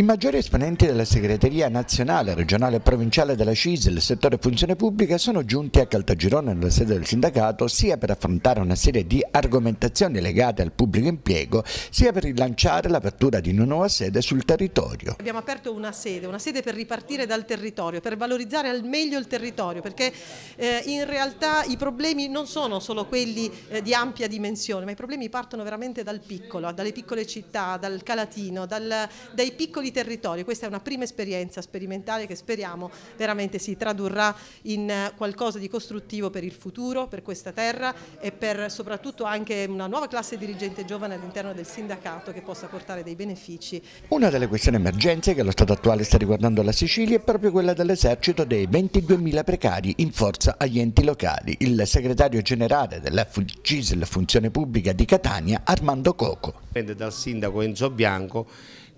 I maggiori esponenti della segreteria nazionale, regionale e provinciale della CIS del settore funzione pubblica, sono giunti a Caltagirone nella sede del sindacato sia per affrontare una serie di argomentazioni legate al pubblico impiego, sia per rilanciare l'apertura di una nuova sede sul territorio. Abbiamo aperto una sede, una sede per ripartire dal territorio, per valorizzare al meglio il territorio, perché eh, in realtà i problemi non sono solo quelli eh, di ampia dimensione, ma i problemi partono veramente dal piccolo, dalle piccole città, dal calatino, dal, dai piccoli sui territori. Questa è una prima esperienza sperimentale che speriamo veramente si tradurrà in eh, qualcosa di costruttivo per il futuro, per questa terra e per soprattutto anche una nuova classe dirigente giovane all'interno del sindacato che possa portare dei benefici. Una delle questioni emergenze che lo stato attuale sta riguardando la Sicilia è proprio quella dell'esercito dei 22.000 precari in forza agli enti locali. Il segretario generale della CISL Funzione Pubblica di Catania, Armando Coco. Dipende dal sindaco Enzo Bianco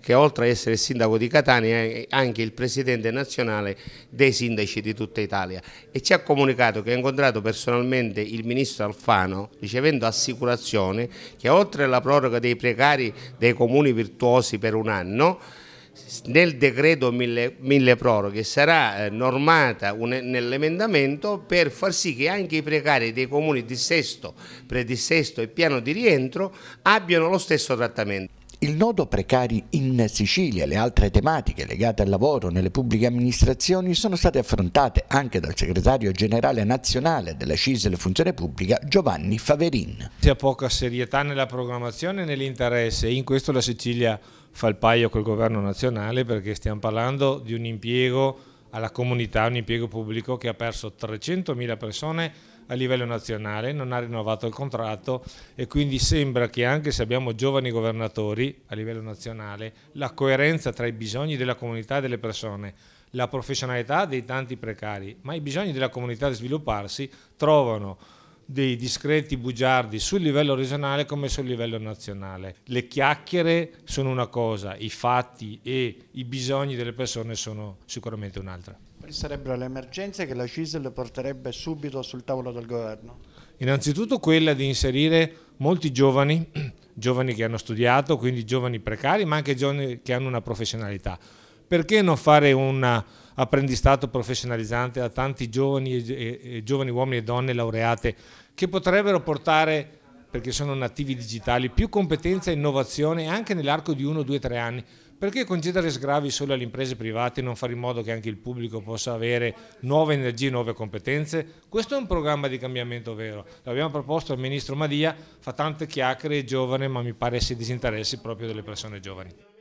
che oltre ad essere il sindaco di Catania è anche il presidente nazionale dei sindaci di tutta Italia e ci ha comunicato che ha incontrato personalmente il ministro Alfano ricevendo assicurazione che oltre alla proroga dei precari dei comuni virtuosi per un anno nel decreto mille, mille proroghe sarà eh, normata un, nell'emendamento per far sì che anche i precari dei comuni di sesto, predissesto e piano di rientro abbiano lo stesso trattamento. Il nodo precari in Sicilia e le altre tematiche legate al lavoro nelle pubbliche amministrazioni sono state affrontate anche dal segretario generale nazionale della CISL Funzione Pubblica Giovanni Faverin. C'è poca serietà nella programmazione e nell'interesse, in questo la Sicilia fa il paio col governo nazionale perché stiamo parlando di un impiego alla comunità, un impiego pubblico che ha perso 300.000 persone a livello nazionale, non ha rinnovato il contratto e quindi sembra che anche se abbiamo giovani governatori a livello nazionale, la coerenza tra i bisogni della comunità e delle persone, la professionalità dei tanti precari, ma i bisogni della comunità di svilupparsi trovano dei discreti bugiardi sul livello regionale come sul livello nazionale. Le chiacchiere sono una cosa, i fatti e i bisogni delle persone sono sicuramente un'altra. Quali sarebbero le emergenze che la CISL porterebbe subito sul tavolo del governo? Innanzitutto quella di inserire molti giovani, giovani che hanno studiato, quindi giovani precari, ma anche giovani che hanno una professionalità. Perché non fare un apprendistato professionalizzante a tanti giovani, e, e, giovani uomini e donne laureate che potrebbero portare perché sono nativi digitali, più competenza e innovazione anche nell'arco di 1, 2, 3 anni. Perché concedere sgravi solo alle imprese private e non fare in modo che anche il pubblico possa avere nuove energie, nuove competenze? Questo è un programma di cambiamento vero. L'abbiamo proposto al ministro Madia, fa tante chiacchiere, è giovane, ma mi pare si disinteressi proprio delle persone giovani.